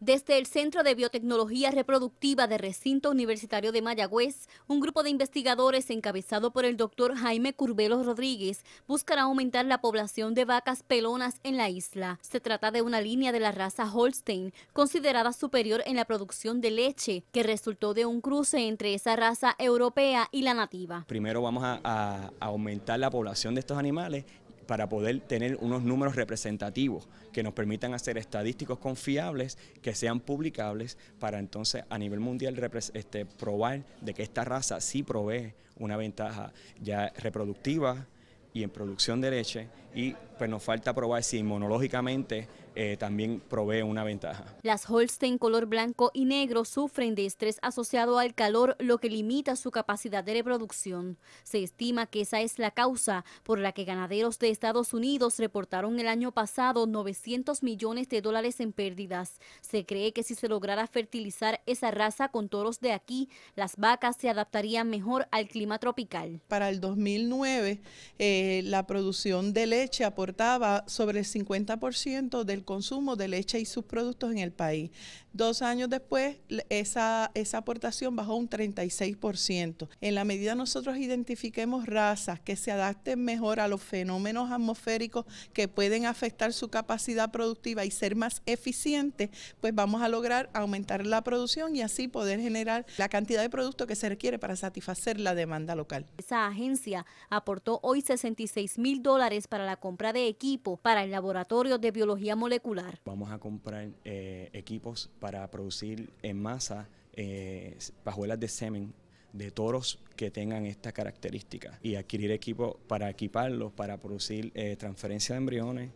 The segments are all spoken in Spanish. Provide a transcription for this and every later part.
Desde el Centro de Biotecnología Reproductiva de Recinto Universitario de Mayagüez, un grupo de investigadores encabezado por el doctor Jaime Curvelo Rodríguez buscará aumentar la población de vacas pelonas en la isla. Se trata de una línea de la raza Holstein, considerada superior en la producción de leche, que resultó de un cruce entre esa raza europea y la nativa. Primero vamos a, a aumentar la población de estos animales para poder tener unos números representativos que nos permitan hacer estadísticos confiables, que sean publicables, para entonces a nivel mundial este, probar de que esta raza sí provee una ventaja ya reproductiva y en producción de leche y pues nos falta probar si inmunológicamente eh, también provee una ventaja. Las Holstein color blanco y negro sufren de estrés asociado al calor, lo que limita su capacidad de reproducción. Se estima que esa es la causa por la que ganaderos de Estados Unidos reportaron el año pasado 900 millones de dólares en pérdidas. Se cree que si se lograra fertilizar esa raza con toros de aquí, las vacas se adaptarían mejor al clima tropical. Para el 2009, eh, la producción de leche aportaba sobre el 50% del consumo de leche y sus productos en el país. Dos años después, esa, esa aportación bajó un 36%. En la medida nosotros identifiquemos razas que se adapten mejor a los fenómenos atmosféricos que pueden afectar su capacidad productiva y ser más eficientes, pues vamos a lograr aumentar la producción y así poder generar la cantidad de productos que se requiere para satisfacer la demanda local. Esa agencia aportó hoy 66 mil dólares para la compra de equipo para el laboratorio de biología molecular Vamos a comprar eh, equipos para producir en masa eh, pajuelas de semen de toros que tengan esta característica y adquirir equipos para equiparlos, para producir eh, transferencia de embriones,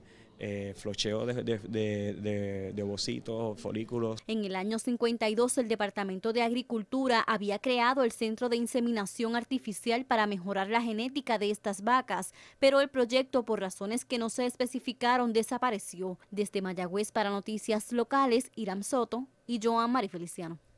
eh, flocheo de, de, de, ovocitos, folículos. En el año 52, el Departamento de Agricultura había creado el Centro de Inseminación Artificial para mejorar la genética de estas vacas, pero el proyecto, por razones que no se especificaron, desapareció. Desde Mayagüez para Noticias Locales, Iram Soto y Joan Marifeliciano. Feliciano.